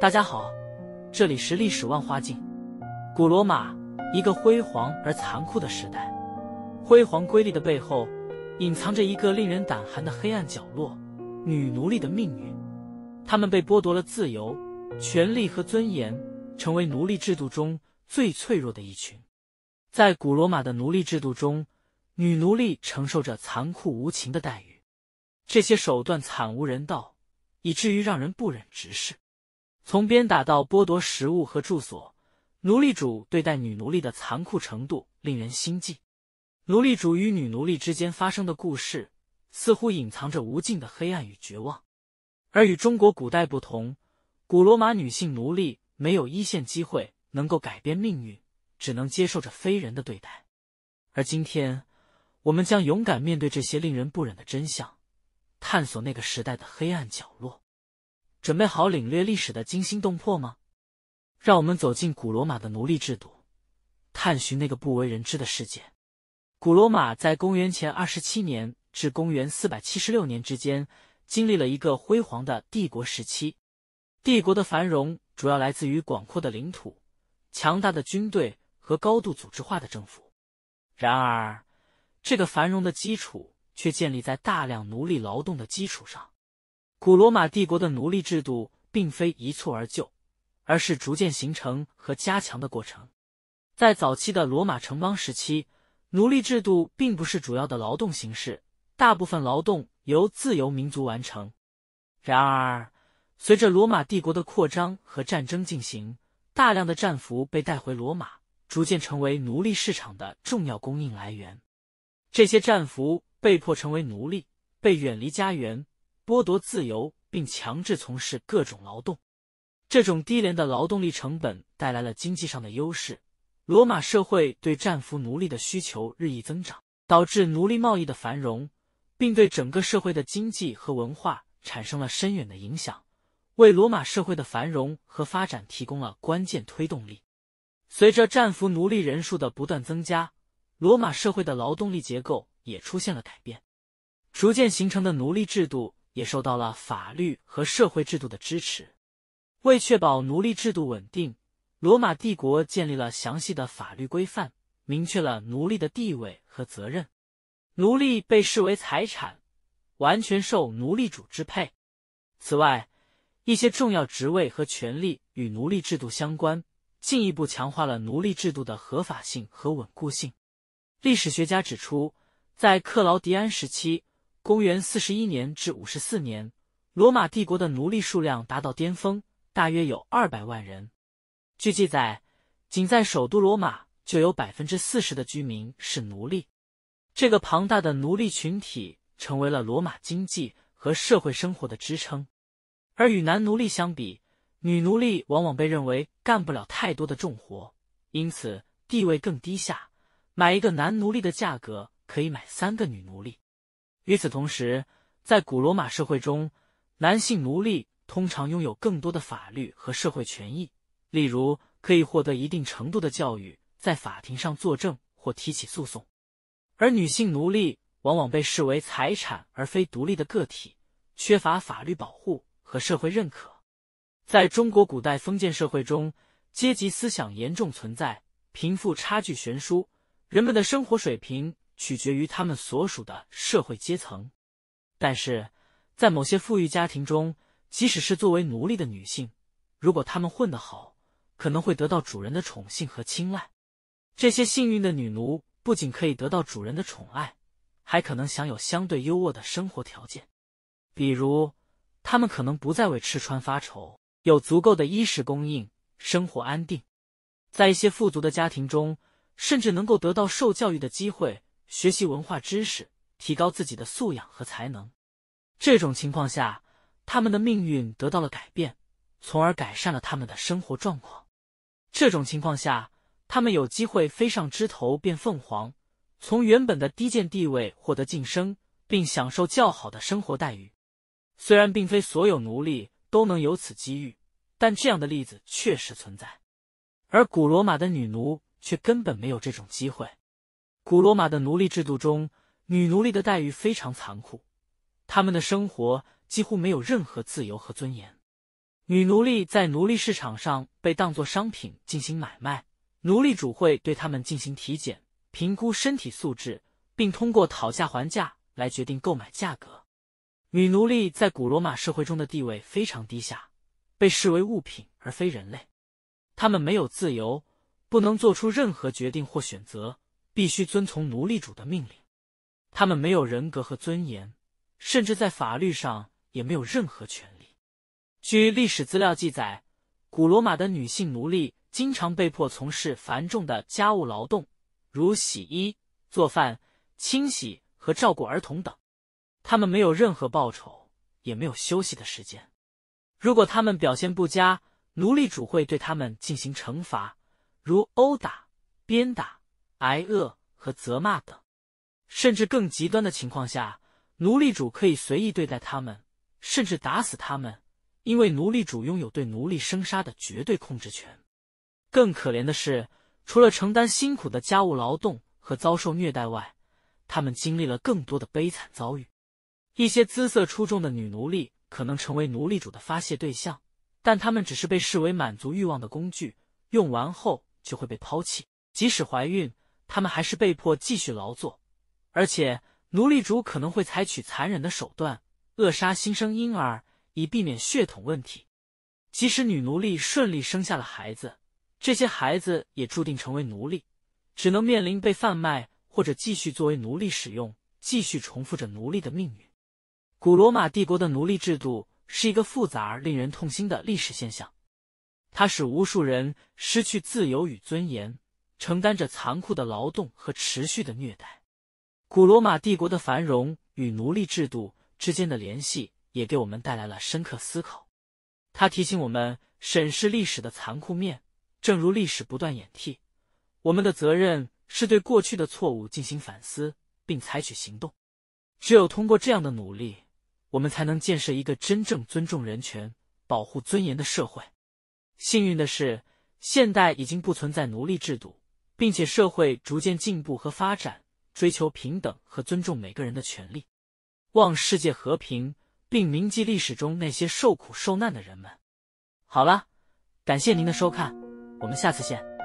大家好，这里是历史万花镜。古罗马，一个辉煌而残酷的时代。辉煌瑰丽的背后，隐藏着一个令人胆寒的黑暗角落——女奴隶的命运。她们被剥夺了自由、权利和尊严，成为奴隶制度中最脆弱的一群。在古罗马的奴隶制度中，女奴隶承受着残酷无情的待遇，这些手段惨无人道，以至于让人不忍直视。从鞭打到剥夺食物和住所，奴隶主对待女奴隶的残酷程度令人心悸。奴隶主与女奴隶之间发生的故事，似乎隐藏着无尽的黑暗与绝望。而与中国古代不同，古罗马女性奴隶没有一线机会能够改变命运，只能接受着非人的对待。而今天。我们将勇敢面对这些令人不忍的真相，探索那个时代的黑暗角落，准备好领略历史的惊心动魄吗？让我们走进古罗马的奴隶制度，探寻那个不为人知的世界。古罗马在公元前二十七年至公元四百七十六年之间，经历了一个辉煌的帝国时期。帝国的繁荣主要来自于广阔的领土、强大的军队和高度组织化的政府。然而，这个繁荣的基础却建立在大量奴隶劳动的基础上。古罗马帝国的奴隶制度并非一蹴而就，而是逐渐形成和加强的过程。在早期的罗马城邦时期，奴隶制度并不是主要的劳动形式，大部分劳动由自由民族完成。然而，随着罗马帝国的扩张和战争进行，大量的战俘被带回罗马，逐渐成为奴隶市场的重要供应来源。这些战俘被迫成为奴隶，被远离家园，剥夺自由，并强制从事各种劳动。这种低廉的劳动力成本带来了经济上的优势。罗马社会对战俘奴隶的需求日益增长，导致奴隶贸易的繁荣，并对整个社会的经济和文化产生了深远的影响，为罗马社会的繁荣和发展提供了关键推动力。随着战俘奴隶人数的不断增加。罗马社会的劳动力结构也出现了改变，逐渐形成的奴隶制度也受到了法律和社会制度的支持。为确保奴隶制度稳定，罗马帝国建立了详细的法律规范，明确了奴隶的地位和责任。奴隶被视为财产，完全受奴隶主支配。此外，一些重要职位和权利与奴隶制度相关，进一步强化了奴隶制度的合法性和稳固性。历史学家指出，在克劳迪安时期（公元41年至54年），罗马帝国的奴隶数量达到巅峰，大约有200万人。据记载，仅在首都罗马就有40%的居民是奴隶。这个庞大的奴隶群体成为了罗马经济和社会生活的支撑。而与男奴隶相比，女奴隶往往被认为干不了太多的重活，因此地位更低下。买一个男奴隶的价格可以买三个女奴隶。与此同时，在古罗马社会中，男性奴隶通常拥有更多的法律和社会权益，例如可以获得一定程度的教育，在法庭上作证或提起诉讼；而女性奴隶往往被视为财产而非独立的个体，缺乏法律保护和社会认可。在中国古代封建社会中，阶级思想严重存在，贫富差距悬殊。人们的生活水平取决于他们所属的社会阶层，但是在某些富裕家庭中，即使是作为奴隶的女性，如果她们混得好，可能会得到主人的宠幸和青睐。这些幸运的女奴不仅可以得到主人的宠爱，还可能享有相对优渥的生活条件，比如她们可能不再为吃穿发愁，有足够的衣食供应，生活安定。在一些富足的家庭中。甚至能够得到受教育的机会，学习文化知识，提高自己的素养和才能。这种情况下，他们的命运得到了改变，从而改善了他们的生活状况。这种情况下，他们有机会飞上枝头变凤凰，从原本的低贱地位获得晋升，并享受较好的生活待遇。虽然并非所有奴隶都能有此机遇，但这样的例子确实存在。而古罗马的女奴。却根本没有这种机会。古罗马的奴隶制度中，女奴隶的待遇非常残酷，她们的生活几乎没有任何自由和尊严。女奴隶在奴隶市场上被当作商品进行买卖，奴隶主会对她们进行体检、评估身体素质，并通过讨价还价来决定购买价格。女奴隶在古罗马社会中的地位非常低下，被视为物品而非人类，她们没有自由。不能做出任何决定或选择，必须遵从奴隶主的命令。他们没有人格和尊严，甚至在法律上也没有任何权利。据历史资料记载，古罗马的女性奴隶经常被迫从事繁重的家务劳动，如洗衣、做饭、清洗和照顾儿童等。他们没有任何报酬，也没有休息的时间。如果他们表现不佳，奴隶主会对他们进行惩罚。如殴打、鞭打、挨饿和责骂等，甚至更极端的情况下，奴隶主可以随意对待他们，甚至打死他们，因为奴隶主拥有对奴隶生杀的绝对控制权。更可怜的是，除了承担辛苦的家务劳动和遭受虐待外，他们经历了更多的悲惨遭遇。一些姿色出众的女奴隶可能成为奴隶主的发泄对象，但他们只是被视为满足欲望的工具，用完后。就会被抛弃，即使怀孕，他们还是被迫继续劳作，而且奴隶主可能会采取残忍的手段扼杀新生婴儿，以避免血统问题。即使女奴隶顺利生下了孩子，这些孩子也注定成为奴隶，只能面临被贩卖或者继续作为奴隶使用，继续重复着奴隶的命运。古罗马帝国的奴隶制度是一个复杂而令人痛心的历史现象。它使无数人失去自由与尊严，承担着残酷的劳动和持续的虐待。古罗马帝国的繁荣与奴隶制度之间的联系，也给我们带来了深刻思考。它提醒我们审视历史的残酷面，正如历史不断演替，我们的责任是对过去的错误进行反思，并采取行动。只有通过这样的努力，我们才能建设一个真正尊重人权、保护尊严的社会。幸运的是，现代已经不存在奴隶制度，并且社会逐渐进步和发展，追求平等和尊重每个人的权利，望世界和平，并铭记历史中那些受苦受难的人们。好了，感谢您的收看，我们下次见。